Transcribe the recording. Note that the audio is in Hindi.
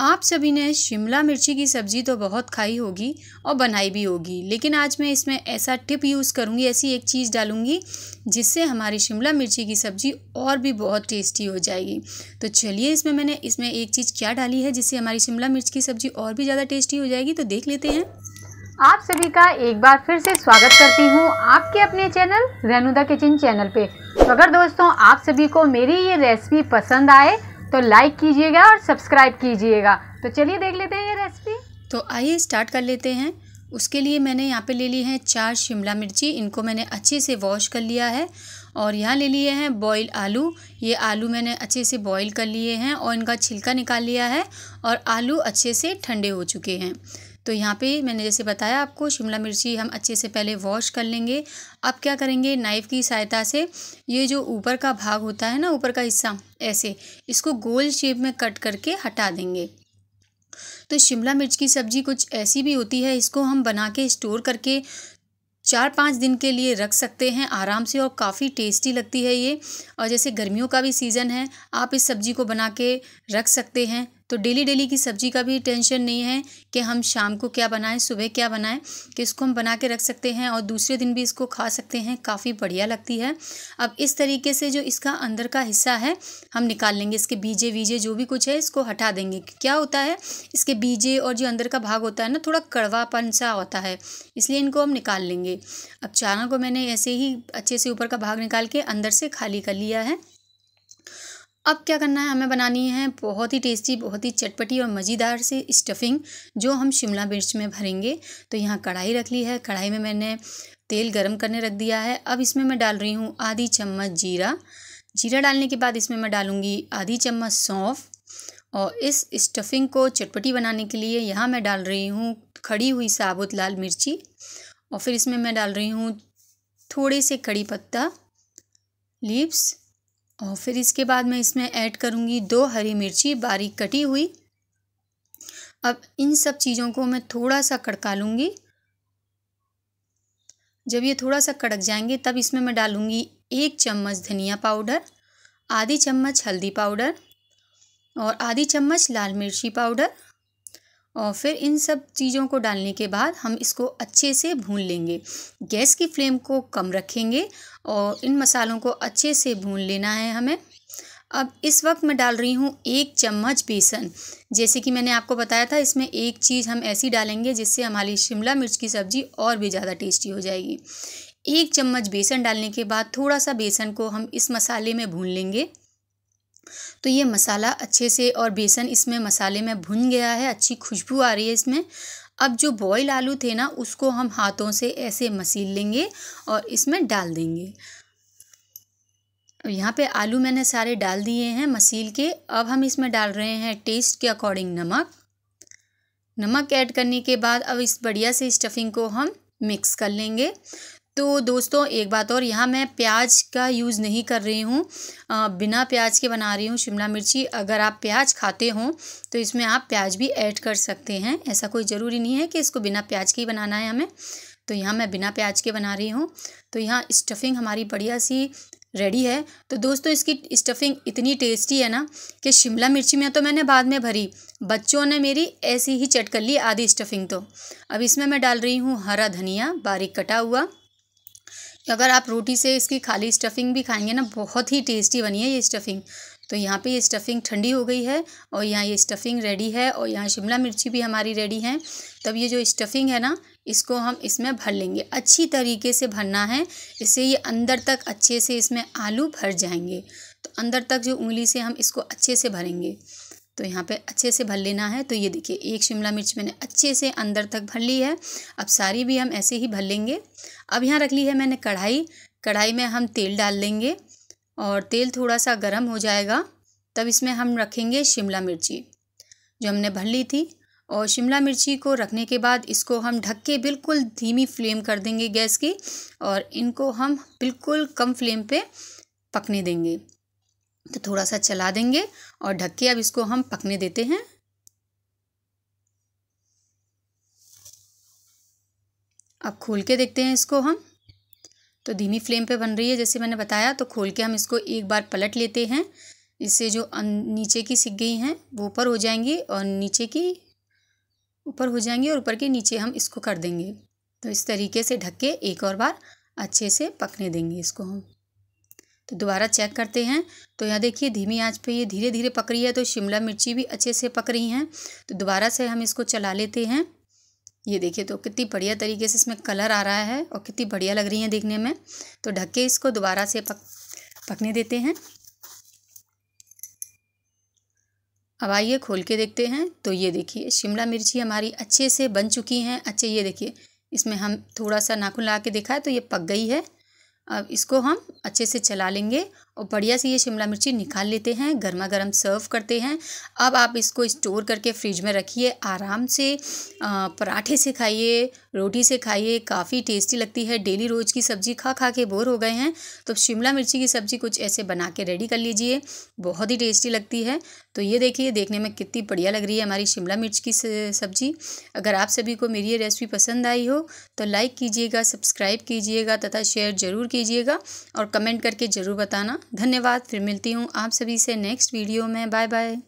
आप सभी ने शिमला मिर्ची की सब्ज़ी तो बहुत खाई होगी और बनाई भी होगी लेकिन आज मैं इसमें ऐसा टिप यूज़ करूँगी ऐसी एक चीज़ डालूँगी जिससे हमारी शिमला मिर्ची की सब्ज़ी और भी बहुत टेस्टी हो जाएगी तो चलिए इसमें मैंने इसमें एक चीज़ क्या डाली है जिससे हमारी शिमला मिर्च की सब्ज़ी और भी ज़्यादा टेस्टी हो जाएगी तो देख लेते हैं आप सभी का एक बार फिर से स्वागत करती हूँ आपके अपने चैनल रेनुदा किचन चैनल पर तो अगर दोस्तों आप सभी को मेरी ये रेसिपी पसंद आए तो लाइक कीजिएगा और सब्सक्राइब कीजिएगा तो चलिए देख लेते हैं ये रेसिपी तो आइए स्टार्ट कर लेते हैं उसके लिए मैंने यहाँ पे ले ली है चार शिमला मिर्ची इनको मैंने अच्छे से वॉश कर लिया है और यहाँ ले लिए हैं बॉईल आलू ये आलू मैंने अच्छे से बॉईल कर लिए हैं और इनका छिलका निकाल लिया है और आलू अच्छे से ठंडे हो चुके हैं तो यहाँ पे मैंने जैसे बताया आपको शिमला मिर्ची हम अच्छे से पहले वॉश कर लेंगे अब क्या करेंगे नाइफ़ की सहायता से ये जो ऊपर का भाग होता है ना ऊपर का हिस्सा ऐसे इसको गोल शेप में कट करके हटा देंगे तो शिमला मिर्च की सब्ज़ी कुछ ऐसी भी होती है इसको हम बना के स्टोर करके चार पाँच दिन के लिए रख सकते हैं आराम से और काफ़ी टेस्टी लगती है ये और जैसे गर्मियों का भी सीज़न है आप इस सब्ज़ी को बना के रख सकते हैं तो डेली डेली की सब्ज़ी का भी टेंशन नहीं है कि हम शाम को क्या बनाएं सुबह क्या बनाएं कि इसको हम बना के रख सकते हैं और दूसरे दिन भी इसको खा सकते हैं काफ़ी बढ़िया लगती है अब इस तरीके से जो इसका अंदर का हिस्सा है हम निकाल लेंगे इसके बीजे वीजे जो भी कुछ है इसको हटा देंगे क्या होता है इसके बीजे और जो अंदर का भाग होता है ना थोड़ा कड़वापन सा होता है इसलिए इनको हम निकाल लेंगे अब चारा को मैंने ऐसे ही अच्छे से ऊपर का भाग निकाल के अंदर से खाली कर लिया है अब क्या करना है हमें बनानी है बहुत ही टेस्टी बहुत ही चटपटी और मज़ेदार से स्टफिंग जो हम शिमला मिर्च में भरेंगे तो यहाँ कढ़ाई रख ली है कढ़ाई में मैंने तेल गरम करने रख दिया है अब इसमें मैं डाल रही हूँ आधी चम्मच जीरा जीरा डालने के बाद इसमें मैं डालूँगी आधी चम्मच सौंफ और इस स्टफिंग को चटपटी बनाने के लिए यहाँ मैं डाल रही हूँ खड़ी हुई साबुत लाल मिर्ची और फिर इसमें मैं डाल रही हूँ थोड़े से कड़ी पत्ता लीव्स और फिर इसके बाद मैं इसमें ऐड करूँगी दो हरी मिर्ची बारीक कटी हुई अब इन सब चीज़ों को मैं थोड़ा सा कड़का लूँगी जब ये थोड़ा सा कड़क जाएंगे तब इसमें मैं डालूँगी एक चम्मच धनिया पाउडर आधी चम्मच हल्दी पाउडर और आधी चम्मच लाल मिर्ची पाउडर और फिर इन सब चीज़ों को डालने के बाद हम इसको अच्छे से भून लेंगे गैस की फ्लेम को कम रखेंगे और इन मसालों को अच्छे से भून लेना है हमें अब इस वक्त मैं डाल रही हूँ एक चम्मच बेसन जैसे कि मैंने आपको बताया था इसमें एक चीज़ हम ऐसी डालेंगे जिससे हमारी शिमला मिर्च की सब्ज़ी और भी ज़्यादा टेस्टी हो जाएगी एक चम्मच बेसन डालने के बाद थोड़ा सा बेसन को हम इस मसाले में भून लेंगे तो ये मसाला अच्छे से और बेसन इसमें मसाले में भुन गया है अच्छी खुशबू आ रही है इसमें अब जो बॉयल आलू थे ना उसको हम हाथों से ऐसे मसील लेंगे और इसमें डाल देंगे यहाँ पे आलू मैंने सारे डाल दिए हैं मसील के अब हम इसमें डाल रहे हैं टेस्ट के अकॉर्डिंग नमक नमक ऐड करने के बाद अब इस बढ़िया से स्टफिंग को हम मिक्स कर लेंगे तो दोस्तों एक बात और यहाँ मैं प्याज का यूज़ नहीं कर रही हूँ बिना प्याज के बना रही हूँ शिमला मिर्ची अगर आप प्याज खाते हो तो इसमें आप प्याज भी ऐड कर सकते हैं ऐसा कोई ज़रूरी नहीं है कि इसको बिना प्याज के ही बनाना है हमें तो यहाँ मैं बिना प्याज के बना रही हूँ तो यहाँ स्टफिंग हमारी बढ़िया सी रेडी है तो दोस्तों इसकी स्टफिंग इतनी टेस्टी है ना कि शिमला मिर्ची में तो मैंने बाद में भरी बच्चों ने मेरी ऐसी ही चट कर ली आधी स्टफिंग तो अब इसमें मैं डाल रही हूँ हरा धनिया बारीक कटा हुआ तो अगर आप रोटी से इसकी खाली स्टफिंग भी खाएंगे ना बहुत ही टेस्टी बनी है ये स्टफिंग तो यहाँ पे ये स्टफिंग ठंडी हो गई है और यहाँ ये स्टफिंग रेडी है और यहाँ शिमला मिर्ची भी हमारी रेडी है तब ये जो स्टफिंग है ना इसको हम इसमें भर लेंगे अच्छी तरीके से भरना है इससे ये अंदर तक अच्छे से इसमें आलू भर जाएंगे तो अंदर तक जो उंगली से हम इसको अच्छे से भरेंगे तो यहाँ पे अच्छे से भर लेना है तो ये देखिए एक शिमला मिर्च मैंने अच्छे से अंदर तक भर ली है अब सारी भी हम ऐसे ही भर लेंगे अब यहाँ रख ली है मैंने कढ़ाई कढ़ाई में हम तेल डाल लेंगे और तेल थोड़ा सा गर्म हो जाएगा तब इसमें हम रखेंगे शिमला मिर्ची जो हमने भर ली थी और शिमला मिर्ची को रखने के बाद इसको हम ढक के बिल्कुल धीमी फ्लेम कर देंगे गैस की और इनको हम बिल्कुल कम फ्लेम पे पकने देंगे तो थोड़ा सा चला देंगे और ढक के अब इसको हम पकने देते हैं अब खोल के देखते हैं इसको हम तो धीमी फ्लेम पे बन रही है जैसे मैंने बताया तो खोल के हम इसको एक बार पलट लेते हैं इससे जो नीचे की सिक गई हैं वो ऊपर हो जाएंगी और नीचे की ऊपर हो जाएंगी और ऊपर के नीचे हम इसको कर देंगे तो इस तरीके से ढक के एक और बार अच्छे से पकने देंगे इसको हम तो दोबारा चेक करते हैं तो यहाँ देखिए धीमी आंच पे ये धीरे धीरे पक रही है तो शिमला मिर्ची भी अच्छे से पक रही हैं तो दोबारा से हम इसको चला लेते हैं ये देखिए तो कितनी बढ़िया तरीके से इसमें कलर आ रहा है और कितनी बढ़िया लग रही है देखने में तो ढक के इसको दोबारा से पक पकने देते हैं अब आइए खोल के देखते हैं तो ये देखिए शिमला मिर्ची हमारी अच्छे से बन चुकी हैं अच्छे ये देखिए इसमें हम थोड़ा सा नाखून ला के देखा है तो ये पक गई है अब इसको हम अच्छे से चला लेंगे और बढ़िया से ये शिमला मिर्ची निकाल लेते हैं गर्मा गर्म सर्व करते हैं अब आप इसको स्टोर करके फ्रिज में रखिए आराम से पराठे से खाइए रोटी से खाइए काफ़ी टेस्टी लगती है डेली रोज़ की सब्ज़ी खा खा के बोर हो गए हैं तो शिमला मिर्ची की सब्ज़ी कुछ ऐसे बना के रेडी कर लीजिए बहुत ही टेस्टी लगती है तो ये देखिए देखने में कितनी बढ़िया लग रही है हमारी शिमला मिर्च की सब्ज़ी अगर आप सभी को मेरी ये रेसिपी पसंद आई हो तो लाइक कीजिएगा सब्सक्राइब कीजिएगा तथा शेयर ज़रूर कीजिएगा और कमेंट करके ज़रूर बताना धन्यवाद फिर मिलती हूँ आप सभी से नेक्स्ट वीडियो में बाय बाय